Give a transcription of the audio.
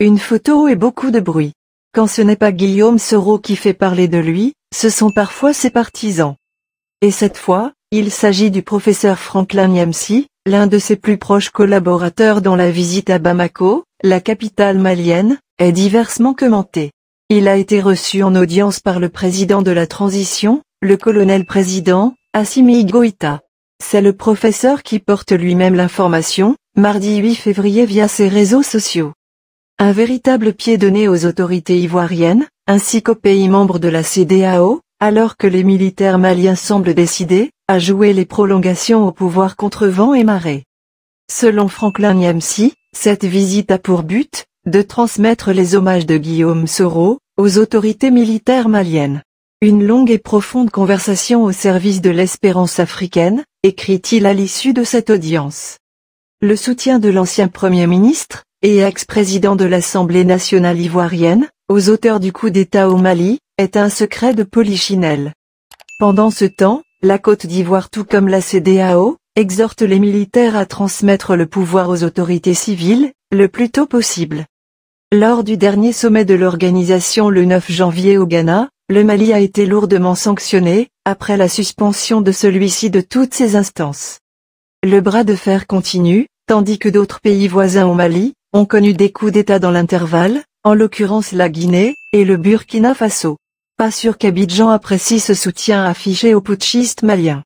Une photo et beaucoup de bruit. Quand ce n'est pas Guillaume Soro qui fait parler de lui, ce sont parfois ses partisans. Et cette fois, il s'agit du professeur Franklin Yamsi, l'un de ses plus proches collaborateurs dont la visite à Bamako, la capitale malienne, est diversement commentée. Il a été reçu en audience par le président de la transition, le colonel président, Assimi Goïta. C'est le professeur qui porte lui-même l'information, mardi 8 février via ses réseaux sociaux. Un véritable pied donné aux autorités ivoiriennes, ainsi qu'aux pays membres de la CDAO, alors que les militaires maliens semblent décidés à jouer les prolongations au pouvoir contre vent et marée. Selon Franklin Yamsi, cette visite a pour but de transmettre les hommages de Guillaume Soro aux autorités militaires maliennes. Une longue et profonde conversation au service de l'espérance africaine, écrit-il à l'issue de cette audience. Le soutien de l'ancien Premier ministre, et ex-président de l'Assemblée nationale ivoirienne, aux auteurs du coup d'État au Mali, est un secret de Polichinelle. Pendant ce temps, la Côte d'Ivoire tout comme la CDAO, exhorte les militaires à transmettre le pouvoir aux autorités civiles, le plus tôt possible. Lors du dernier sommet de l'organisation le 9 janvier au Ghana, le Mali a été lourdement sanctionné, après la suspension de celui-ci de toutes ses instances. Le bras de fer continue, tandis que d'autres pays voisins au Mali, ont connu des coups d'État dans l'intervalle, en l'occurrence la Guinée, et le Burkina Faso. Pas sûr qu'Abidjan apprécie ce soutien affiché aux putschistes maliens.